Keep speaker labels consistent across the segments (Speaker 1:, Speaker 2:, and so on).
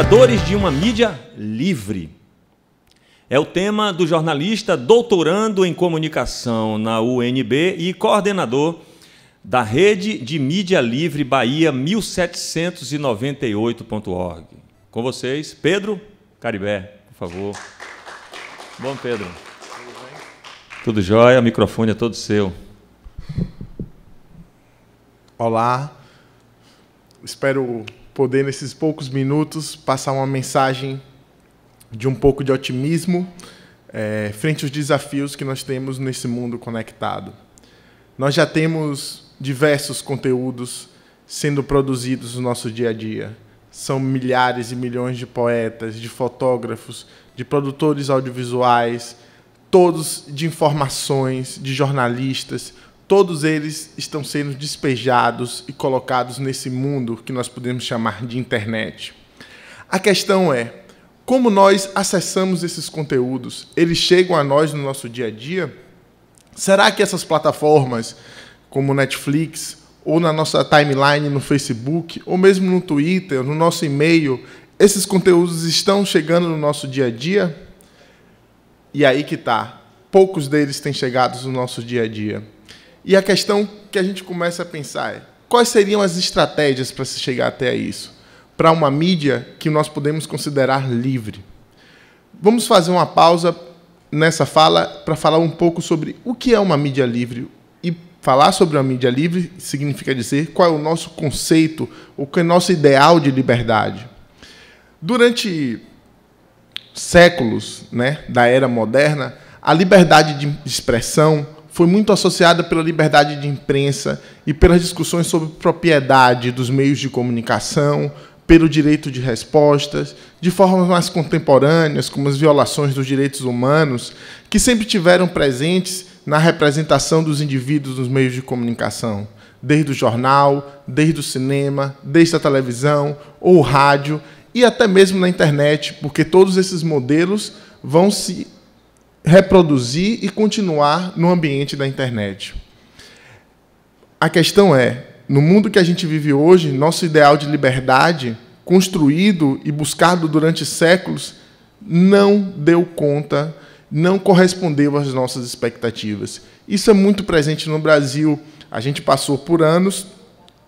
Speaker 1: Criadores de uma mídia livre. É o tema do jornalista doutorando em comunicação na UNB e coordenador da Rede de Mídia Livre Bahia 1798.org. Com vocês, Pedro Caribé, por favor. Bom, Pedro. Tudo jóia? O microfone é todo seu. Olá. Espero poder, nesses poucos minutos, passar uma mensagem de um pouco de otimismo é, frente aos desafios que nós temos nesse mundo conectado. Nós já temos diversos conteúdos sendo produzidos no nosso dia a dia. São milhares e milhões de poetas, de fotógrafos, de produtores audiovisuais, todos de informações, de jornalistas, todos eles estão sendo despejados e colocados nesse mundo que nós podemos chamar de internet. A questão é como nós acessamos esses conteúdos? Eles chegam a nós no nosso dia a dia? Será que essas plataformas, como Netflix, ou na nossa timeline no Facebook, ou mesmo no Twitter, no nosso e-mail, esses conteúdos estão chegando no nosso dia a dia? E aí que tá. Poucos deles têm chegado no nosso dia a dia. E a questão que a gente começa a pensar é: quais seriam as estratégias para se chegar até isso? Para uma mídia que nós podemos considerar livre. Vamos fazer uma pausa nessa fala para falar um pouco sobre o que é uma mídia livre. E falar sobre uma mídia livre significa dizer qual é o nosso conceito, o que é o nosso ideal de liberdade. Durante séculos né, da era moderna, a liberdade de expressão, foi muito associada pela liberdade de imprensa e pelas discussões sobre propriedade dos meios de comunicação, pelo direito de respostas, de formas mais contemporâneas, como as violações dos direitos humanos, que sempre tiveram presentes na representação dos indivíduos nos meios de comunicação, desde o jornal, desde o cinema, desde a televisão ou o rádio e até mesmo na internet, porque todos esses modelos vão se reproduzir e continuar no ambiente da internet. A questão é, no mundo que a gente vive hoje, nosso ideal de liberdade, construído e buscado durante séculos, não deu conta, não correspondeu às nossas expectativas. Isso é muito presente no Brasil. A gente passou por anos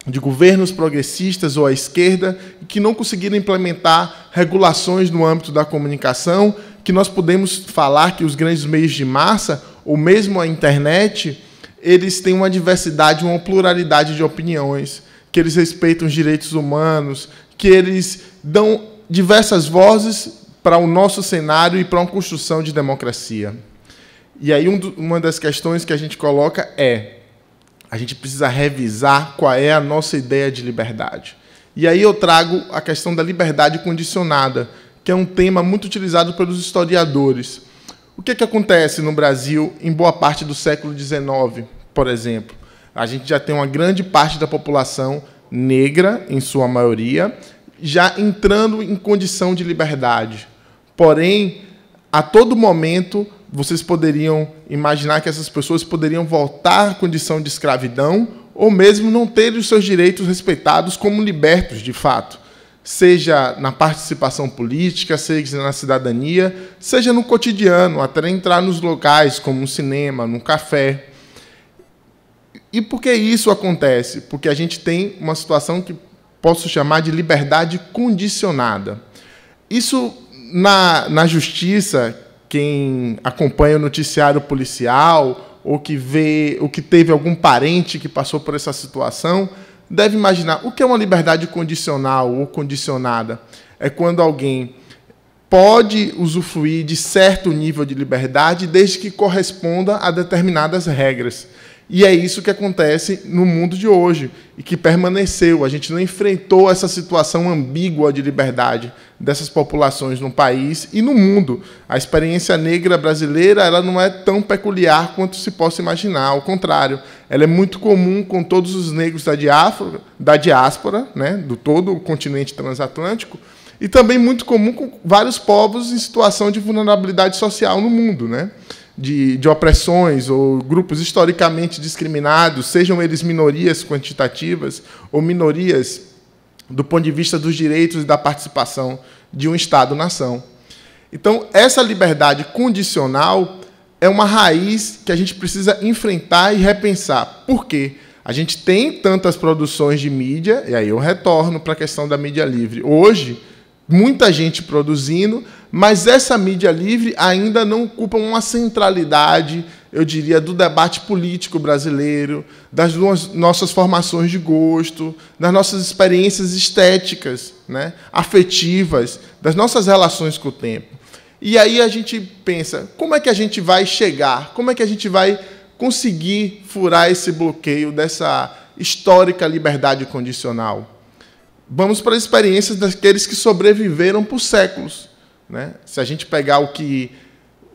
Speaker 1: de governos progressistas ou à esquerda que não conseguiram implementar regulações no âmbito da comunicação que nós podemos falar que os grandes meios de massa, ou mesmo a internet, eles têm uma diversidade, uma pluralidade de opiniões, que eles respeitam os direitos humanos, que eles dão diversas vozes para o nosso cenário e para uma construção de democracia. E aí um do, uma das questões que a gente coloca é a gente precisa revisar qual é a nossa ideia de liberdade. E aí eu trago a questão da liberdade condicionada, que é um tema muito utilizado pelos historiadores. O que, é que acontece no Brasil em boa parte do século XIX, por exemplo? A gente já tem uma grande parte da população negra, em sua maioria, já entrando em condição de liberdade. Porém, a todo momento, vocês poderiam imaginar que essas pessoas poderiam voltar à condição de escravidão ou mesmo não terem os seus direitos respeitados como libertos, de fato seja na participação política, seja na cidadania, seja no cotidiano, até entrar nos locais como um cinema, num café. E por que isso acontece? Porque a gente tem uma situação que posso chamar de liberdade condicionada. Isso na, na justiça, quem acompanha o noticiário policial ou que vê, ou que teve algum parente que passou por essa situação, deve imaginar o que é uma liberdade condicional ou condicionada. É quando alguém pode usufruir de certo nível de liberdade desde que corresponda a determinadas regras. E é isso que acontece no mundo de hoje e que permaneceu. A gente não enfrentou essa situação ambígua de liberdade dessas populações no país e no mundo. A experiência negra brasileira ela não é tão peculiar quanto se possa imaginar. Ao contrário, ela é muito comum com todos os negros da diáspora, da diáspora né, do todo o continente transatlântico e também muito comum com vários povos em situação de vulnerabilidade social no mundo, né? de, de opressões ou grupos historicamente discriminados, sejam eles minorias quantitativas ou minorias do ponto de vista dos direitos e da participação de um Estado-nação. Então, essa liberdade condicional é uma raiz que a gente precisa enfrentar e repensar. Por quê? A gente tem tantas produções de mídia, e aí eu retorno para a questão da mídia livre. Hoje, muita gente produzindo, mas essa mídia livre ainda não ocupa uma centralidade, eu diria, do debate político brasileiro, das nossas formações de gosto, das nossas experiências estéticas, né, afetivas, das nossas relações com o tempo. E aí a gente pensa, como é que a gente vai chegar? Como é que a gente vai conseguir furar esse bloqueio dessa histórica liberdade condicional? Vamos para as experiências daqueles que sobreviveram por séculos né? Se a gente pegar o que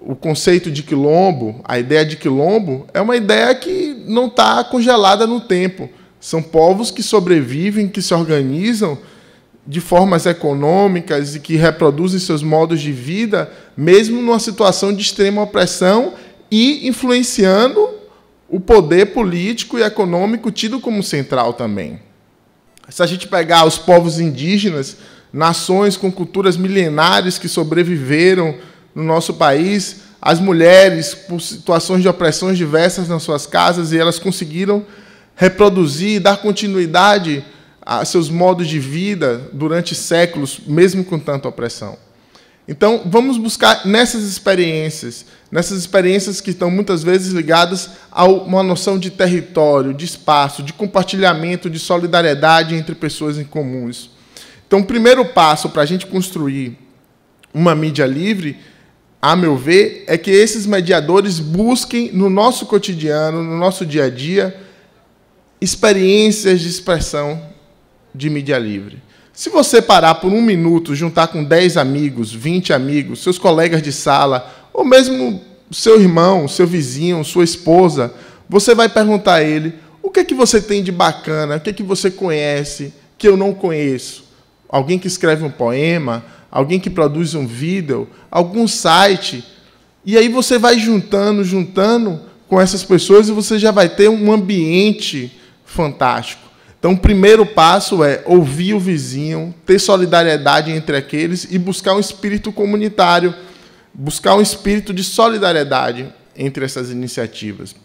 Speaker 1: o conceito de quilombo, a ideia de quilombo é uma ideia que não está congelada no tempo. São povos que sobrevivem, que se organizam de formas econômicas e que reproduzem seus modos de vida, mesmo numa situação de extrema opressão e influenciando o poder político e econômico tido como central também. Se a gente pegar os povos indígenas, nações com culturas milenares que sobreviveram no nosso país, as mulheres por situações de opressões diversas nas suas casas e elas conseguiram reproduzir, dar continuidade a seus modos de vida durante séculos, mesmo com tanta opressão. Então, vamos buscar nessas experiências, nessas experiências que estão muitas vezes ligadas a uma noção de território, de espaço, de compartilhamento, de solidariedade entre pessoas em comuns. Então, o primeiro passo para a gente construir uma mídia livre, a meu ver, é que esses mediadores busquem no nosso cotidiano, no nosso dia a dia, experiências de expressão de mídia livre. Se você parar por um minuto, juntar com 10 amigos, 20 amigos, seus colegas de sala, ou mesmo seu irmão, seu vizinho, sua esposa, você vai perguntar a ele: o que é que você tem de bacana, o que é que você conhece que eu não conheço? alguém que escreve um poema, alguém que produz um vídeo, algum site. E aí você vai juntando, juntando com essas pessoas e você já vai ter um ambiente fantástico. Então, o primeiro passo é ouvir o vizinho, ter solidariedade entre aqueles e buscar um espírito comunitário, buscar um espírito de solidariedade entre essas iniciativas.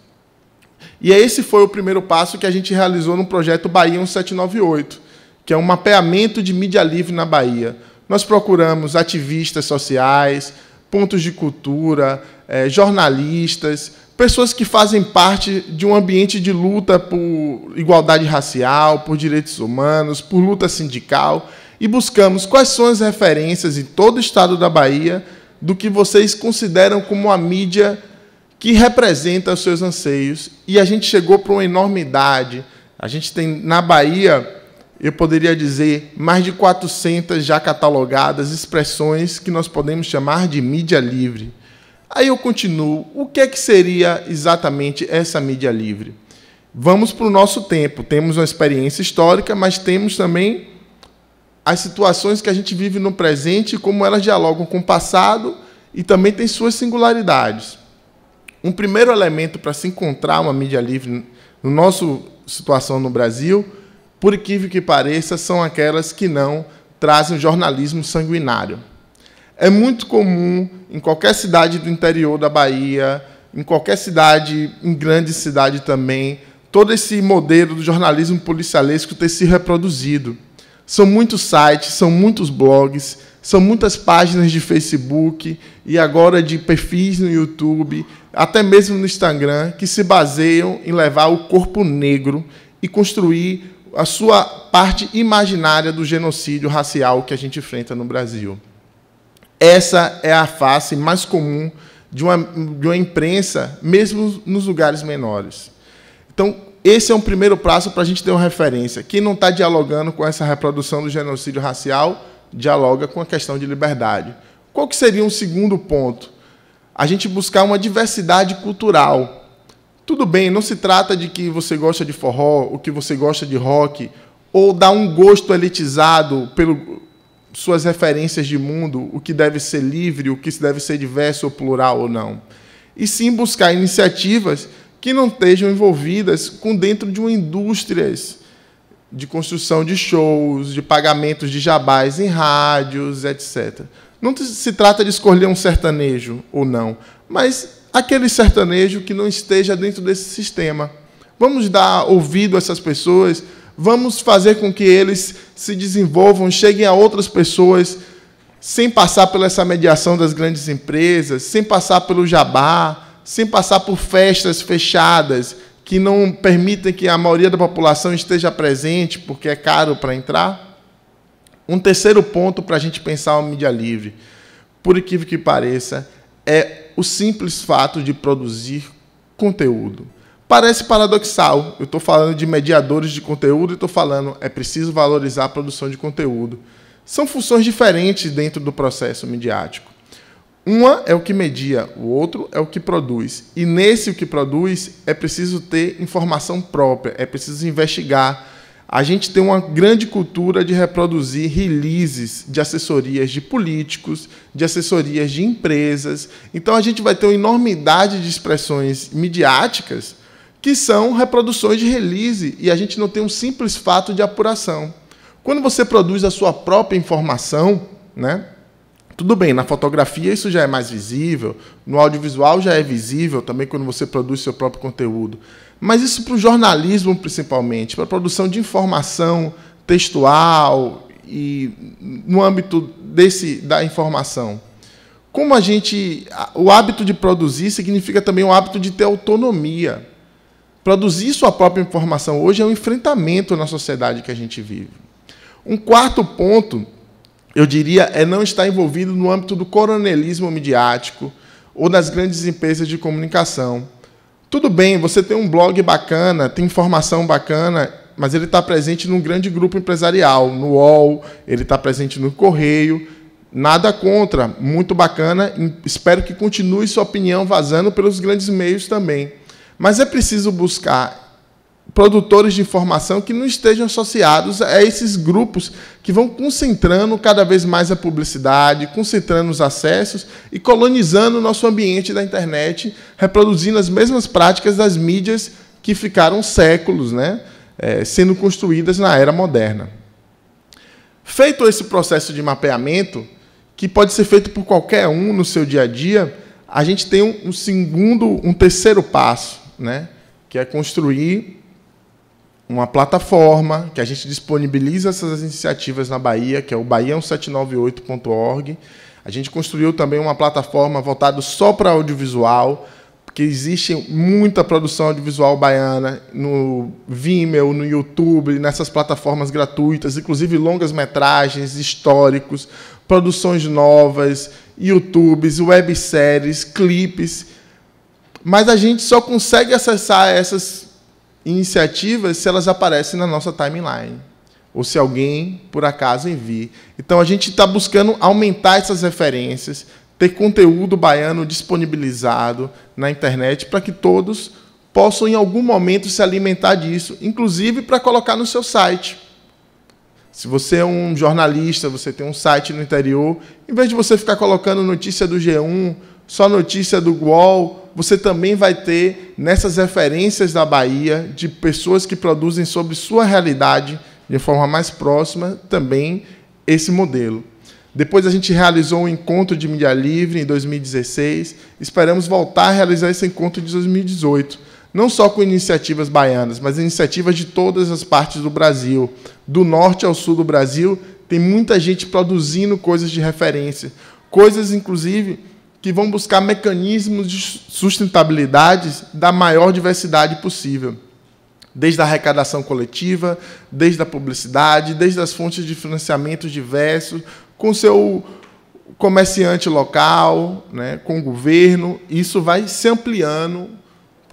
Speaker 1: E esse foi o primeiro passo que a gente realizou no projeto Bahia 1798 que é um mapeamento de mídia livre na Bahia. Nós procuramos ativistas sociais, pontos de cultura, eh, jornalistas, pessoas que fazem parte de um ambiente de luta por igualdade racial, por direitos humanos, por luta sindical, e buscamos quais são as referências em todo o estado da Bahia do que vocês consideram como a mídia que representa os seus anseios. E a gente chegou para uma enormidade. A gente tem na Bahia eu poderia dizer mais de 400 já catalogadas expressões que nós podemos chamar de mídia livre. Aí eu continuo. O que é que seria exatamente essa mídia livre? Vamos para o nosso tempo. Temos uma experiência histórica, mas temos também as situações que a gente vive no presente, como elas dialogam com o passado e também tem suas singularidades. Um primeiro elemento para se encontrar uma mídia livre no nosso situação no Brasil por incrível que pareça, são aquelas que não trazem jornalismo sanguinário. É muito comum em qualquer cidade do interior da Bahia, em qualquer cidade, em grande cidade também, todo esse modelo do jornalismo policialesco ter se reproduzido. São muitos sites, são muitos blogs, são muitas páginas de Facebook e agora de perfis no YouTube, até mesmo no Instagram, que se baseiam em levar o corpo negro e construir a sua parte imaginária do genocídio racial que a gente enfrenta no Brasil. Essa é a face mais comum de uma, de uma imprensa, mesmo nos lugares menores. Então, esse é um primeiro passo para a gente ter uma referência. Quem não está dialogando com essa reprodução do genocídio racial, dialoga com a questão de liberdade. Qual que seria um segundo ponto? A gente buscar uma diversidade cultural tudo bem, não se trata de que você gosta de forró, ou que você gosta de rock, ou dar um gosto elitizado pelo suas referências de mundo, o que deve ser livre, o que deve ser diverso ou plural ou não. E sim buscar iniciativas que não estejam envolvidas com dentro de uma indústria de construção de shows, de pagamentos de jabás em rádios, etc. Não se trata de escolher um sertanejo ou não, mas aquele sertanejo que não esteja dentro desse sistema. Vamos dar ouvido a essas pessoas, vamos fazer com que eles se desenvolvam, cheguem a outras pessoas, sem passar pela essa mediação das grandes empresas, sem passar pelo jabá, sem passar por festas fechadas que não permitem que a maioria da população esteja presente porque é caro para entrar. Um terceiro ponto para a gente pensar o mídia livre, por equívoco que pareça, é o simples fato de produzir conteúdo. Parece paradoxal. Eu estou falando de mediadores de conteúdo e estou falando é preciso valorizar a produção de conteúdo. São funções diferentes dentro do processo midiático. Uma é o que media, o outro é o que produz. E nesse o que produz é preciso ter informação própria, é preciso investigar, a gente tem uma grande cultura de reproduzir releases de assessorias de políticos, de assessorias de empresas. Então a gente vai ter uma enormidade de expressões midiáticas que são reproduções de release e a gente não tem um simples fato de apuração. Quando você produz a sua própria informação, né? Tudo bem, na fotografia isso já é mais visível, no audiovisual já é visível também quando você produz seu próprio conteúdo. Mas isso para o jornalismo, principalmente, para a produção de informação textual e no âmbito desse da informação. Como a gente, o hábito de produzir significa também o hábito de ter autonomia. Produzir sua própria informação hoje é um enfrentamento na sociedade que a gente vive. Um quarto ponto, eu diria, é não estar envolvido no âmbito do coronelismo midiático ou das grandes empresas de comunicação tudo bem, você tem um blog bacana, tem informação bacana, mas ele está presente num grande grupo empresarial, no UOL, ele está presente no Correio. Nada contra, muito bacana. Espero que continue sua opinião vazando pelos grandes meios também. Mas é preciso buscar produtores de informação que não estejam associados a esses grupos que vão concentrando cada vez mais a publicidade, concentrando os acessos e colonizando o nosso ambiente da internet, reproduzindo as mesmas práticas das mídias que ficaram séculos né, é, sendo construídas na era moderna. Feito esse processo de mapeamento, que pode ser feito por qualquer um no seu dia a dia, a gente tem um segundo, um terceiro passo, né, que é construir uma plataforma que a gente disponibiliza essas iniciativas na Bahia, que é o bahia1798.org. A gente construiu também uma plataforma voltada só para audiovisual, porque existe muita produção audiovisual baiana no Vimeo, no YouTube, nessas plataformas gratuitas, inclusive longas metragens, históricos, produções novas, YouTubes, webséries, clipes. Mas a gente só consegue acessar essas iniciativas se elas aparecem na nossa timeline ou se alguém por acaso envia. Então a gente está buscando aumentar essas referências, ter conteúdo baiano disponibilizado na internet para que todos possam em algum momento se alimentar disso, inclusive para colocar no seu site. Se você é um jornalista, você tem um site no interior, em vez de você ficar colocando notícia do G1, só notícia do UOL, você também vai ter nessas referências da Bahia, de pessoas que produzem sobre sua realidade, de forma mais próxima, também esse modelo. Depois a gente realizou um encontro de mídia livre em 2016. Esperamos voltar a realizar esse encontro de 2018, não só com iniciativas baianas, mas iniciativas de todas as partes do Brasil. Do norte ao sul do Brasil, tem muita gente produzindo coisas de referência, coisas inclusive que vão buscar mecanismos de sustentabilidade da maior diversidade possível, desde a arrecadação coletiva, desde a publicidade, desde as fontes de financiamento diversos, com seu comerciante local, né, com o governo. Isso vai se ampliando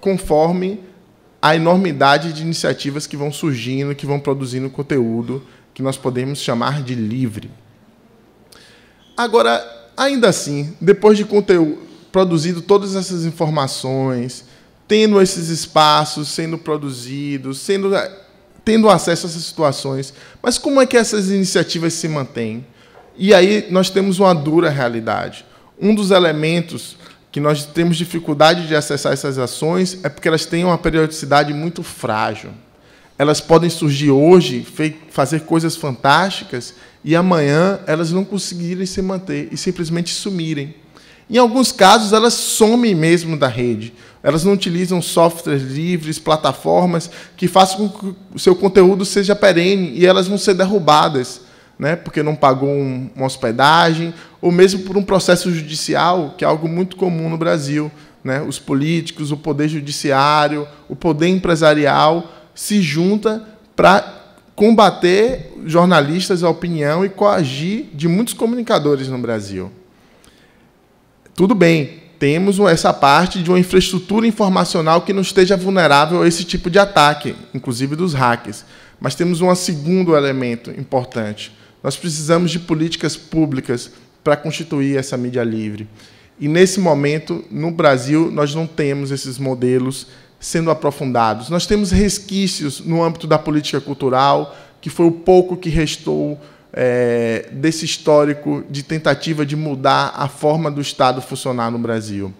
Speaker 1: conforme a enormidade de iniciativas que vão surgindo, que vão produzindo conteúdo que nós podemos chamar de livre. Agora, Ainda assim, depois de conteúdo, produzido todas essas informações, tendo esses espaços sendo produzidos, sendo, eh, tendo acesso a essas situações, mas como é que essas iniciativas se mantêm? E aí nós temos uma dura realidade. Um dos elementos que nós temos dificuldade de acessar essas ações é porque elas têm uma periodicidade muito frágil elas podem surgir hoje, fazer coisas fantásticas e amanhã elas não conseguirem se manter e simplesmente sumirem. Em alguns casos, elas somem mesmo da rede. Elas não utilizam softwares livres, plataformas que façam com que o seu conteúdo seja perene e elas vão ser derrubadas, né? porque não pagou uma hospedagem, ou mesmo por um processo judicial, que é algo muito comum no Brasil. Né? Os políticos, o poder judiciário, o poder empresarial se junta para combater jornalistas, a opinião e coagir de muitos comunicadores no Brasil. Tudo bem, temos essa parte de uma infraestrutura informacional que não esteja vulnerável a esse tipo de ataque, inclusive dos hackers. Mas temos um segundo elemento importante. Nós precisamos de políticas públicas para constituir essa mídia livre. E nesse momento, no Brasil, nós não temos esses modelos sendo aprofundados. Nós temos resquícios no âmbito da política cultural, que foi o pouco que restou é, desse histórico de tentativa de mudar a forma do Estado funcionar no Brasil.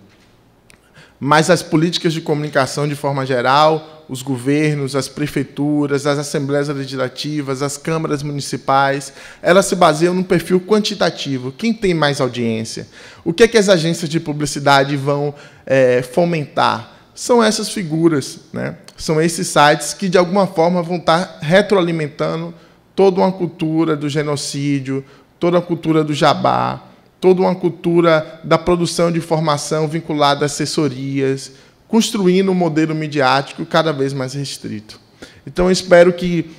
Speaker 1: Mas as políticas de comunicação, de forma geral, os governos, as prefeituras, as assembleias legislativas, as câmaras municipais, elas se baseiam num perfil quantitativo. Quem tem mais audiência? O que, é que as agências de publicidade vão é, fomentar? são essas figuras, né? são esses sites que, de alguma forma, vão estar retroalimentando toda uma cultura do genocídio, toda a cultura do jabá, toda uma cultura da produção de informação vinculada a assessorias, construindo um modelo midiático cada vez mais restrito. Então, eu espero que,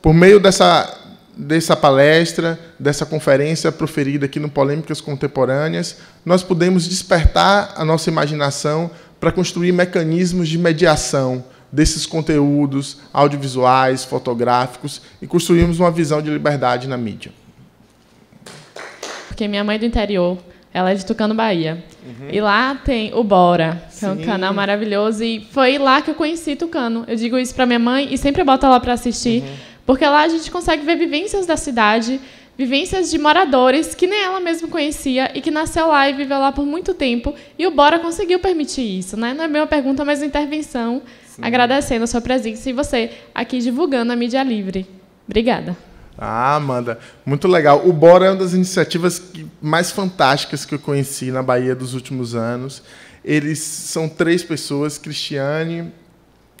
Speaker 1: por meio dessa, dessa palestra, dessa conferência proferida aqui no Polêmicas Contemporâneas, nós podemos despertar a nossa imaginação para construir mecanismos de mediação desses conteúdos audiovisuais, fotográficos e construímos uma visão de liberdade na mídia. Porque minha mãe é do interior, ela é de Tucano, Bahia. Uhum. E lá tem o Bora, que Sim. é um canal maravilhoso. E foi lá que eu conheci Tucano. Eu digo isso para minha mãe e sempre boto ela para assistir, uhum. porque lá a gente consegue ver vivências da cidade Vivências de moradores que nem ela mesma conhecia e que nasceu lá e viveu lá por muito tempo. E o Bora conseguiu permitir isso, né? Não é bem uma pergunta, mas uma intervenção. Sim. Agradecendo a sua presença e você aqui divulgando a mídia livre. Obrigada. Ah, Amanda, muito legal. O Bora é uma das iniciativas mais fantásticas que eu conheci na Bahia dos últimos anos. Eles são três pessoas: Cristiane,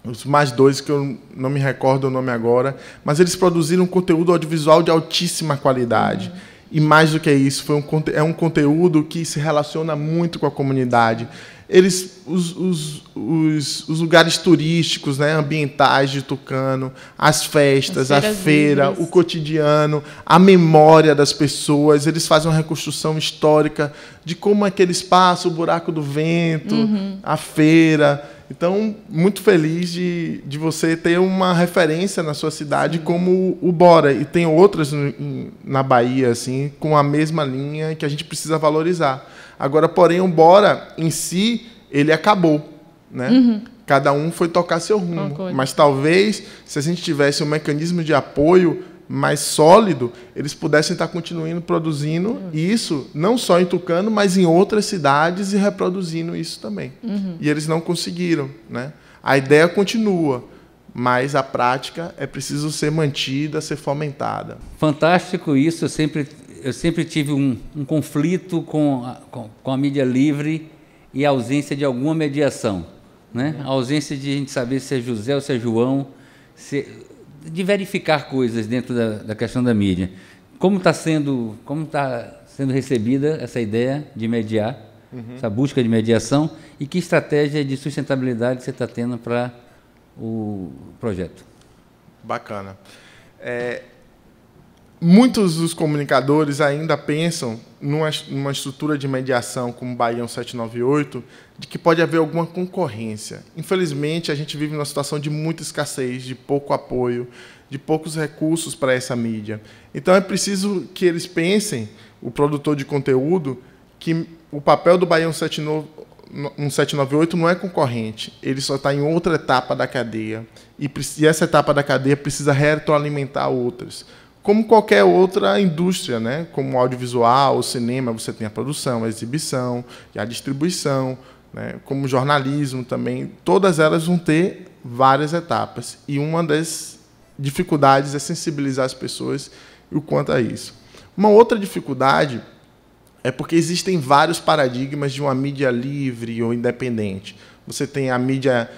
Speaker 1: os mais dois que eu não me recordo o nome agora, mas eles produziram conteúdo audiovisual de altíssima qualidade. Uhum. E mais do que isso, foi um, é um conteúdo que se relaciona muito com a comunidade. Eles, os, os, os, os lugares turísticos, né, ambientais de Tucano, as festas, as a feira, livres. o cotidiano, a memória das pessoas, eles fazem uma reconstrução histórica de como aquele espaço, o buraco do vento, uhum. a feira então, muito feliz de, de você ter uma referência na sua cidade como o Bora. E tem outras na Bahia, assim, com a mesma linha que a gente precisa valorizar. Agora, porém, o Bora em si, ele acabou, né? Uhum. Cada um foi tocar seu rumo. Concordo. Mas talvez, se a gente tivesse um mecanismo de apoio mais sólido, eles pudessem estar continuando produzindo hum. isso, não só em Tucano, mas em outras cidades e reproduzindo isso também. Uhum. E eles não conseguiram. Né? A ideia continua, mas a prática é preciso ser mantida, ser fomentada. Fantástico isso, eu sempre, eu sempre tive um, um conflito com a, com, com a mídia livre e a ausência de alguma mediação. Né? É. A ausência de a gente saber se é José ou se é João, se, de verificar coisas dentro da, da questão da mídia. Como está sendo, como tá sendo recebida essa ideia de mediar, uhum. essa busca de mediação e que estratégia de sustentabilidade você está tendo para o projeto? Bacana. É, Muitos dos comunicadores ainda pensam numa, numa estrutura de mediação como o Baião 798, de que pode haver alguma concorrência. Infelizmente, a gente vive numa situação de muita escassez, de pouco apoio, de poucos recursos para essa mídia. Então, é preciso que eles pensem, o produtor de conteúdo, que o papel do Baião 1798 não é concorrente, ele só está em outra etapa da cadeia. E, e essa etapa da cadeia precisa retroalimentar outras como qualquer outra indústria, né? como audiovisual, cinema, você tem a produção, a exibição, a distribuição, né? como jornalismo também, todas elas vão ter várias etapas. E uma das dificuldades é sensibilizar as pessoas o quanto a isso. Uma outra dificuldade é porque existem vários paradigmas de uma mídia livre ou independente. Você tem a mídia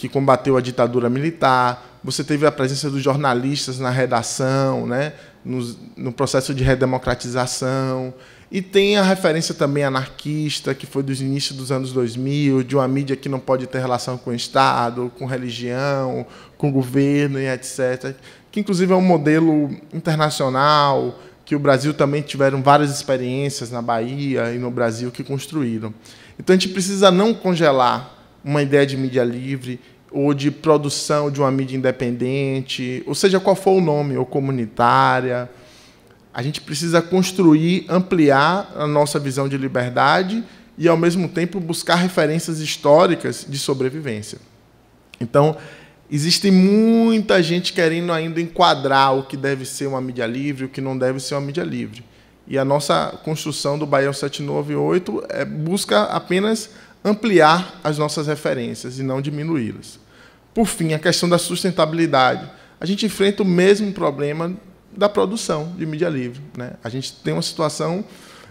Speaker 1: que combateu a ditadura militar, você teve a presença dos jornalistas na redação, né? no, no processo de redemocratização, e tem a referência também anarquista, que foi dos inícios dos anos 2000, de uma mídia que não pode ter relação com o Estado, com religião, com governo e etc. Que, inclusive, é um modelo internacional, que o Brasil também tiveram várias experiências na Bahia e no Brasil que construíram. Então, a gente precisa não congelar uma ideia de mídia livre ou de produção de uma mídia independente, ou seja, qual for o nome, ou comunitária. A gente precisa construir, ampliar a nossa visão de liberdade e, ao mesmo tempo, buscar referências históricas de sobrevivência. Então, existe muita gente querendo ainda enquadrar o que deve ser uma mídia livre, o que não deve ser uma mídia livre. E a nossa construção do Baião 798 é, busca apenas ampliar as nossas referências e não diminuí-las. Por fim, a questão da sustentabilidade. A gente enfrenta o mesmo problema da produção de mídia livre. Né? A gente tem uma situação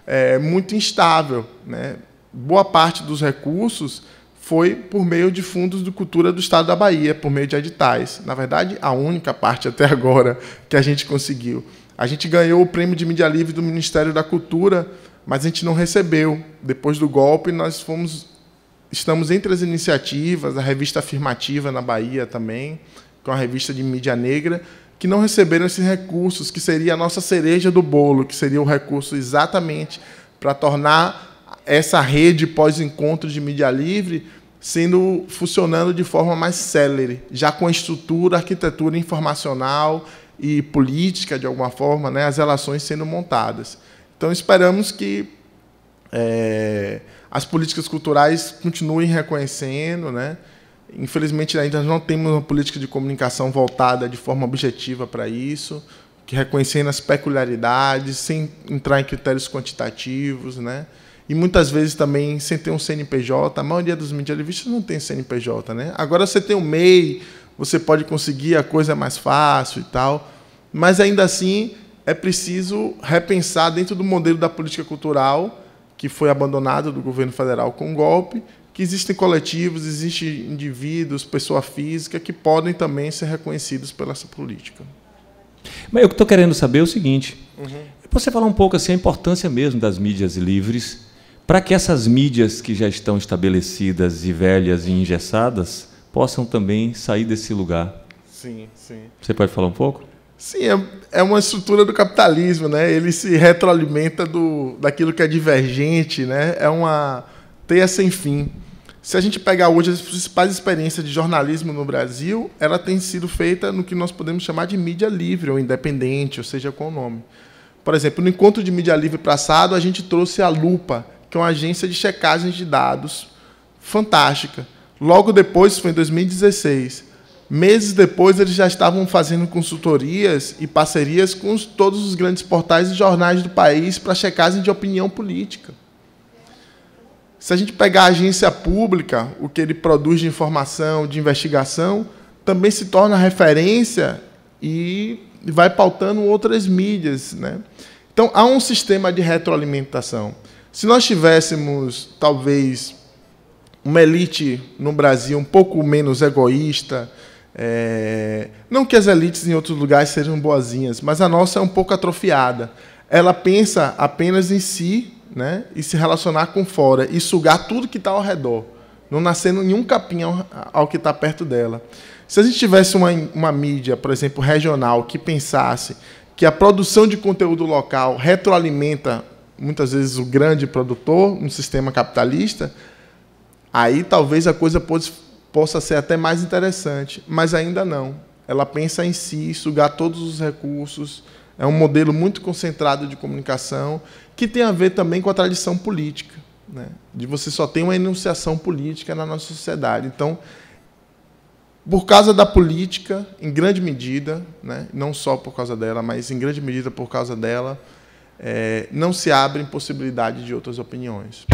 Speaker 1: é, muito instável. Né? Boa parte dos recursos foi por meio de fundos de cultura do Estado da Bahia, por meio de editais. Na verdade, a única parte até agora que a gente conseguiu. A gente ganhou o prêmio de mídia livre do Ministério da Cultura, mas a gente não recebeu. Depois do golpe, nós fomos estamos entre as iniciativas, a revista Afirmativa na Bahia também, com é a revista de mídia negra, que não receberam esses recursos, que seria a nossa cereja do bolo, que seria o recurso exatamente para tornar essa rede pós-encontro de mídia livre sendo funcionando de forma mais célere, já com a estrutura, arquitetura informacional e política de alguma forma, né, as relações sendo montadas. Então esperamos que é, as políticas culturais continuem reconhecendo, né? Infelizmente, ainda não temos uma política de comunicação voltada de forma objetiva para isso, que reconhecendo as peculiaridades, sem entrar em critérios quantitativos, né? E muitas vezes também sem ter um CNPJ, a maioria dos medialistas não tem CNPJ, né? Agora você tem o MEI, você pode conseguir, a coisa é mais fácil e tal, mas ainda assim é preciso repensar dentro do modelo da política cultural que foi abandonado do governo federal com golpe, que existem coletivos, existem indivíduos, pessoa física, que podem também ser reconhecidos pela essa política. Mas eu estou querendo saber é o seguinte: uhum. você falar um pouco assim a importância mesmo das mídias livres para que essas mídias que já estão estabelecidas e velhas e engessadas possam também sair desse lugar. Sim, sim. Você pode falar um pouco? Sim, é, é uma estrutura do capitalismo, né? Ele se retroalimenta do, daquilo que é divergente, né? É uma teia sem fim. Se a gente pegar hoje as principais experiências de jornalismo no Brasil, ela tem sido feita no que nós podemos chamar de mídia livre ou independente, ou seja, qual o nome. Por exemplo, no encontro de mídia livre passado, a gente trouxe a Lupa, que é uma agência de checagem de dados fantástica. Logo depois, foi em 2016, Meses depois, eles já estavam fazendo consultorias e parcerias com os, todos os grandes portais e jornais do país para checagem de opinião política. Se a gente pegar a agência pública, o que ele produz de informação, de investigação, também se torna referência e vai pautando outras mídias. Né? Então, há um sistema de retroalimentação. Se nós tivéssemos, talvez, uma elite no Brasil um pouco menos egoísta, é... Não que as elites em outros lugares sejam boazinhas, mas a nossa é um pouco atrofiada. Ela pensa apenas em si né? e se relacionar com fora e sugar tudo que está ao redor, não nascendo nenhum capim ao, ao que está perto dela. Se a gente tivesse uma, uma mídia, por exemplo, regional, que pensasse que a produção de conteúdo local retroalimenta muitas vezes o grande produtor, no sistema capitalista, aí talvez a coisa possa ser até mais interessante, mas ainda não. Ela pensa em si, sugar todos os recursos. É um modelo muito concentrado de comunicação que tem a ver também com a tradição política, né? de você só ter uma enunciação política na nossa sociedade. Então, por causa da política, em grande medida, né? não só por causa dela, mas em grande medida por causa dela, é, não se abrem possibilidade de outras opiniões.